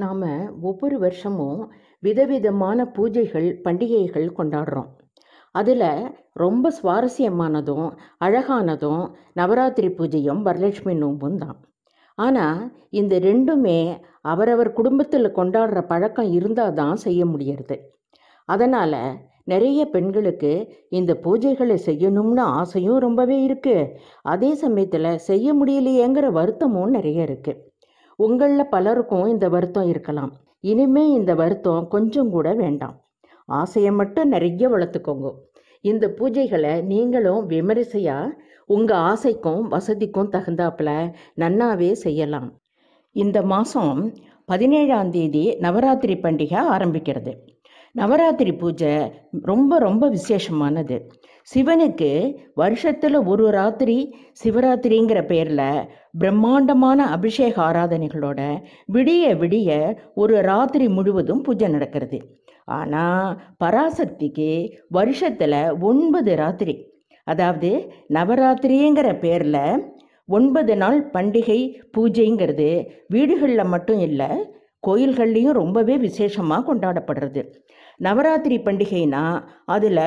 நாம் ஒவ்வொரு வருஷமும் விதவிதமான பூஜைகள் பண்டிகைகள் கொண்டாடுறோம் அதில் ரொம்ப சுவாரஸ்யமானதும் அழகானதும் நவராத்திரி பூஜையும் வரலட்சுமி நோம்பும் தான் ஆனால் இந்த ரெண்டுமே அவரவர் குடும்பத்தில் கொண்டாடுற பழக்கம் இருந்தால் தான் செய்ய முடியறது அதனால் நிறைய பெண்களுக்கு இந்த பூஜைகளை செய்யணும்னு ஆசையும் ரொம்பவே இருக்குது அதே சமயத்தில் செய்ய முடியலையேங்கிற வருத்தமும் நிறைய இருக்குது உங்களில் பலருக்கும் இந்த வருத்தம் இருக்கலாம் இனிமே இந்த வருத்தம் கொஞ்சம் கூட வேண்டாம் ஆசையை மட்டும் நிறைய வளர்த்துக்கோங்க இந்த பூஜைகளை நீங்களும் விமரிசையாக உங்கள் ஆசைக்கும் வசதிக்கும் தகுந்தாப்பில் நன்னாவே செய்யலாம் இந்த மாதம் பதினேழாம் தேதி நவராத்திரி பண்டிகை ஆரம்பிக்கிறது நவராத்திரி பூஜை ரொம்ப ரொம்ப விசேஷமானது சிவனுக்கு வருஷத்தில் ஒரு ராத்திரி சிவராத்திரிங்கிற பேரில் பிரம்மாண்டமான அபிஷேக ஆராதனைகளோட விடிய விடிய ஒரு ராத்திரி முழுவதும் பூஜை நடக்கிறது ஆனால் பராசக்திக்கு வருஷத்தில் ஒன்பது ராத்திரி அதாவது நவராத்திரிங்கிற பேரில் ஒன்பது நாள் பண்டிகை பூஜைங்கிறது வீடுகளில் மட்டும் இல்லை கோயில்கள்லேயும் ரொம்பவே விசேஷமாக கொண்டாடப்படுறது நவராத்திரி பண்டிகைனா அதில்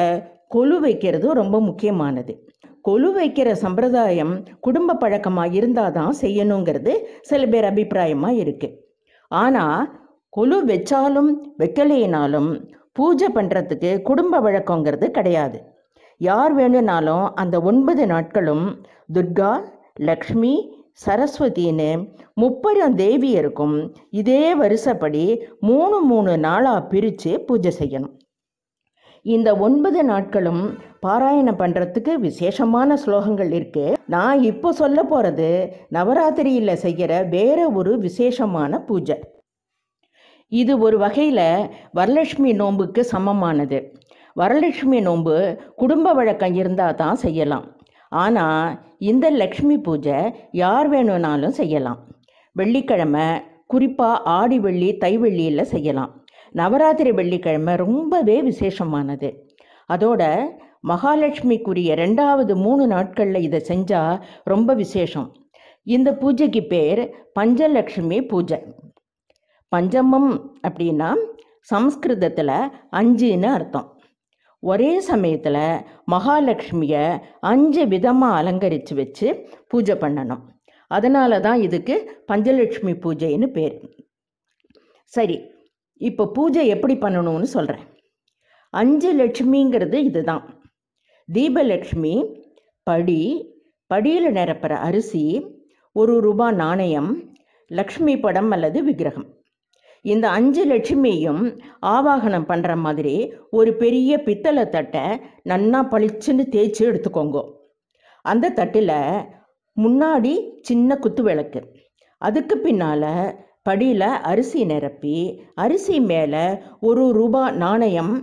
கொலு வைக்கிறதும் ரொம்ப முக்கியமானது கொலு வைக்கிற சம்பிரதாயம் குடும்ப பழக்கமாக இருந்தால் தான் செய்யணுங்கிறது சில பேர் அபிப்பிராயமாக இருக்குது ஆனால் கொலு வச்சாலும் வைக்கலைனாலும் பூஜை பண்ணுறதுக்கு குடும்ப வழக்கங்கிறது கிடையாது யார் வேணும்னாலும் அந்த ஒன்பது நாட்களும் துர்கா லக்ஷ்மி சரஸ்வதினு முப்பெரும் தேவியருக்கும் இதே வருஷப்படி மூணு மூணு நாளாக பிரித்து பூஜை செய்யணும் இந்த ஒன்பது நாட்களும் பாராயணம் பண்ணுறதுக்கு விசேஷமான ஸ்லோகங்கள் இருக்குது நான் இப்போ சொல்ல போகிறது நவராத்திரியில் செய்கிற வேறு ஒரு விசேஷமான பூஜை இது ஒரு வகையில் வரலட்சுமி நோன்புக்கு சமமானது வரலட்சுமி நோன்பு குடும்ப வழக்கம் இருந்தால் தான் செய்யலாம் ஆனால் இந்த லக்ஷ்மி பூஜை யார் வேணும்னாலும் செய்யலாம் வெள்ளிக்கிழமை குறிப்பாக ஆடி வெள்ளி தை வெள்ளியில் செய்யலாம் நவராத்திரி வெள்ளிக்கிழமை ரொம்பவே விசேஷமானது அதோட மகாலட்சுமிக்குரிய ரெண்டாவது மூணு நாட்களில் இதை செஞ்சால் ரொம்ப விசேஷம் இந்த பூஜைக்கு பேர் பஞ்சலக்ஷ்மி பூஜை பஞ்சமம் அப்படின்னா சம்ஸ்கிருதத்தில் அஞ்சுன்னு அர்த்தம் ஒரே சமயத்தில் மகாலட்சுமியை அஞ்சு விதமாக அலங்கரித்து வச்சு பூஜை பண்ணணும் அதனால தான் இதுக்கு பஞ்சலட்சுமி பூஜைன்னு பேர் சரி இப்போ பூஜை எப்படி பண்ணணும்னு சொல்கிறேன் அஞ்சு லட்சுமிங்கிறது இதுதான் தீபலட்சுமி படி படியில் நிரப்புற அரிசி ஒரு ரூபா நாணயம் லக்ஷ்மி படம் அல்லது விக்கிரகம் இந்த அஞ்சு லட்சுமியும் ஆவாகனம் பண்ணுற மாதிரி ஒரு பெரிய பித்தளை தட்டை நன்னா பளிச்சுன்னு தேய்ச்சி எடுத்துக்கோங்க அந்த தட்டில் முன்னாடி சின்ன குத்து விளக்கு அதுக்கு பின்னால் படியில் அரிசி நிரப்பி அரிசி மேலே ஒரு ரூபா நாணயம்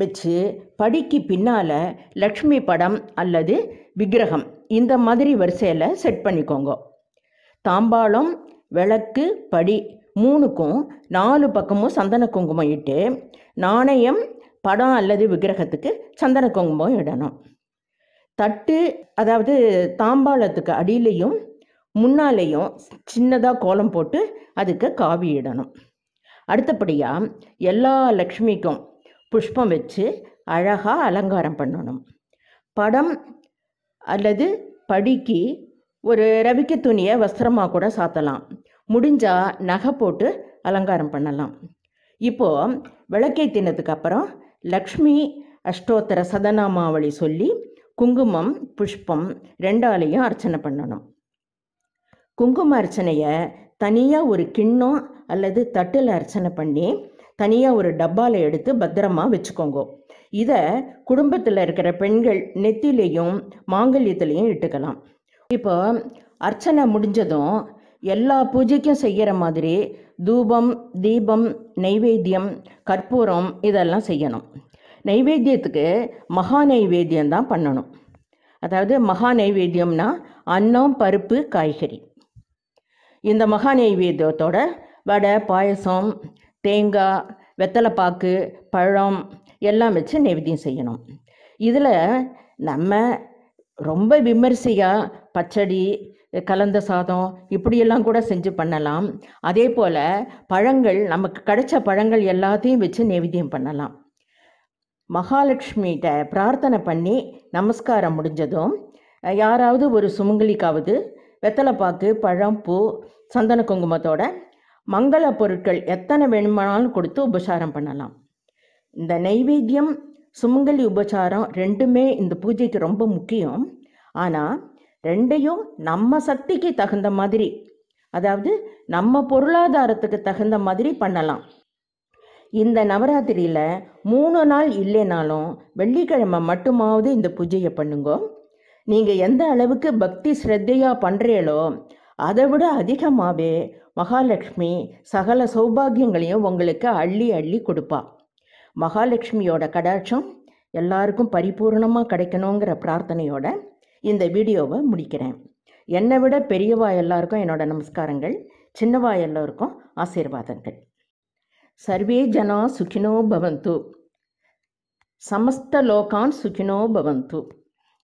வச்சு படிக்கு பின்னால் லக்ஷ்மி படம் அல்லது விக்கிரகம் இந்த மாதிரி வரிசையில் செட் பண்ணிக்கோங்க தாம்பாளம் விளக்கு படி மூணுக்கும் நாலு பக்கமும் சந்தன குங்குமம் இட்டு நாணயம் படம் அல்லது விக்கிரகத்துக்கு சந்தன குங்குமம் இடணும் தட்டு அதாவது தாம்பாளத்துக்கு அடியிலையும் முன்னாலேயும் சின்னதாக கோலம் போட்டு அதுக்கு காவி இடணும் அடுத்தபடியாக எல்லா லக்ஷ்மிக்கும் புஷ்பம் வச்சு அழகாக அலங்காரம் பண்ணணும் படம் அல்லது படிக்கு ஒரு ரவிக்க துணியை வஸ்திரமாக கூட சாத்தலாம் முடிஞ்சால் நகை போட்டு அலங்காரம் பண்ணலாம் இப்போது தின்னதுக்கு அப்புறம் லக்ஷ்மி அஷ்டோத்தர சதனாமாவளி சொல்லி குங்குமம் புஷ்பம் ரெண்டாலையும் அர்ச்சனை பண்ணணும் குங்கும அர்ச்சனையை தனியாக ஒரு கிண்ணம் அல்லது தட்டில் அர்ச்சனை பண்ணி தனியாக ஒரு டப்பாவில் எடுத்து பத்திரமா வச்சுக்கோங்க இதை குடும்பத்தில் இருக்கிற பெண்கள் நெத்திலையும் மாங்கல்யத்திலையும் இட்டுக்கலாம் இப்போ அர்ச்சனை முடிஞ்சதும் எல்லா பூஜைக்கும் செய்கிற மாதிரி தூபம் தீபம் நைவேத்தியம் கற்பூரம் இதெல்லாம் செய்யணும் நைவேத்தியத்துக்கு மகா நைவேத்தியம் தான் பண்ணணும் அதாவது மகா நைவேத்தியம்னா அன்னம் பருப்பு காய்கறி இந்த மகா நைவேத்தியத்தோட வடை பாயசம் தேங்காய் வெத்தலைப்பாக்கு பழம் எல்லாம் வச்சு நைவேத்தியம் செய்யணும் இதில் நம்ம ரொம்ப விமரிசையாக பச்சடி கலந்த சாதம் இப்படியெல்லாம் கூட செஞ்சு பண்ணலாம் அதே போல் பழங்கள் நமக்கு கிடைச்ச பழங்கள் எல்லாத்தையும் வச்சு நைவேத்தியம் பண்ணலாம் மகாலட்சுமிகிட்ட பிரார்த்தனை பண்ணி நமஸ்காரம் முடிஞ்சதும் யாராவது ஒரு சுமங்கலிக்காவது வெத்தலைப்பாக்கு பழம் பூ சந்தன குங்குமத்தோட மங்கள பொருட்கள் எத்தனை வேணுமானாலும் கொடுத்து உபசாரம் பண்ணலாம் இந்த நைவேத்தியம் சுமங்கலி உபசாரம் ரெண்டுமே இந்த பூஜைக்கு ரொம்ப முக்கியம் ஆனால் ரெண்டையும் நம்ம சக்திக்கு தகுந்த மாதிரி அதாவது நம்ம பொருளாதாரத்துக்கு தகுந்த மாதிரி பண்ணலாம் இந்த நவராத்திரியில் மூணு நாள் இல்லைனாலும் வெள்ளிக்கிழமை மட்டுமாவது இந்த பூஜையை பண்ணுங்க நீங்கள் எந்த அளவுக்கு பக்தி ஸ்ரத்தையாக பண்ணுறீங்களோ அதை விட அதிகமாகவே மகாலட்சுமி சகல சௌபாகியங்களையும் உங்களுக்கு அள்ளி அள்ளி கொடுப்பா மகாலட்சுமியோட கடாட்சம் எல்லாருக்கும் பரிபூர்ணமாக கிடைக்கணுங்கிற பிரார்த்தனையோட இந்த வீடியோவை முடிக்கிறேன் என்னை விட பெரியவா எல்லாருக்கும் என்னோட நமஸ்காரங்கள் சின்னவா எல்லோருக்கும் ஆசீர்வாதங்கள் சர்வே ஜனா சுகினோ பவந்து சமஸ்த லோகான் சுகினோ பவந்து